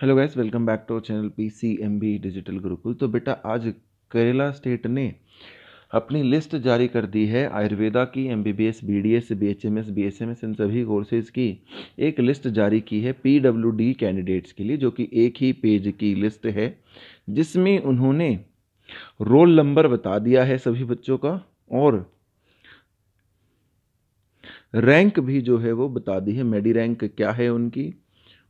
hello guys welcome back to channel P C M B digital Gurukul तो बेटा आज Kerala state ने अपनी लिस्ट जारी कर दी है आयुर्वेदा की M B B S B D S B H M S B S M S इन सभी कोर्सेज़ की एक लिस्ट जारी की है पी डब्ल्यू डी कैंडिडेट्स के लिए जो कि एक ही पेज की लिस्ट है जिसमें उन्होंने रोल नंबर बता दिया है सभी बच्चों का और रैंक भी जो है वो बता दी है मेडी रैंक क्या है उनकी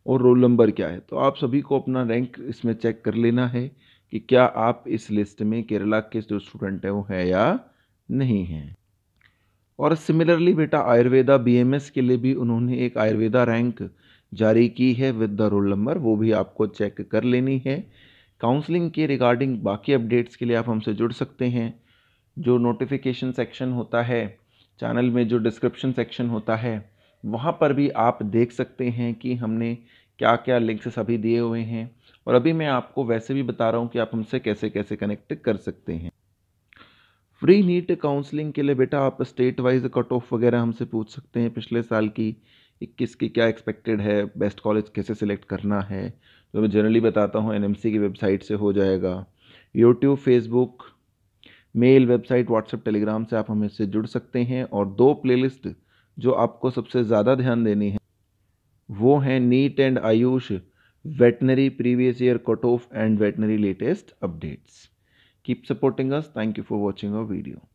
और रोल नंबर क्या है तो आप सभी को अपना रैंक इसमें चेक कर लेना है कि क्या आप इस लिस्ट में केरला के जो स्टूडेंट हैं वो है या नहीं हैं और सिमिलरली बेटा आयुर्वेदा बीएमएस के लिए भी उन्होंने एक आयुर्वेदा रैंक जारी की है विद द रोल नंबर वो भी आपको चेक कर लेनी है काउंसलिंग के रिगार्डिंग बाकी अपडेट्स के लिए आप हमसे जुड़ सकते हैं जो नोटिफिकेशन सेक्शन होता है चैनल में जो डिस्क्रिप्शन सेक्शन होता है वहाँ पर भी आप देख सकते हैं कि हमने क्या क्या लिंक्स सभी दिए हुए हैं और अभी मैं आपको वैसे भी बता रहा हूँ कि आप हमसे कैसे कैसे कनेक्ट कर सकते हैं फ्री नीट काउंसलिंग के लिए बेटा आप स्टेट वाइज कट ऑफ वगैरह हमसे पूछ सकते हैं पिछले साल की इक्कीस की क्या एक्सपेक्टेड है बेस्ट कॉलेज कैसे सिलेक्ट करना है तो मैं जनरली बताता हूँ एनएमसी की वेबसाइट से हो जाएगा YouTube Facebook mail website WhatsApp Telegram से आप हमें से जुड़ सकते हैं और दो प्लेलिस्ट जो आपको सबसे ज़्यादा ध्यान देनी है वो है NEET and AYUSH veterinary previous year cut off and veterinary latest updates keep supporting us thank you for watching a video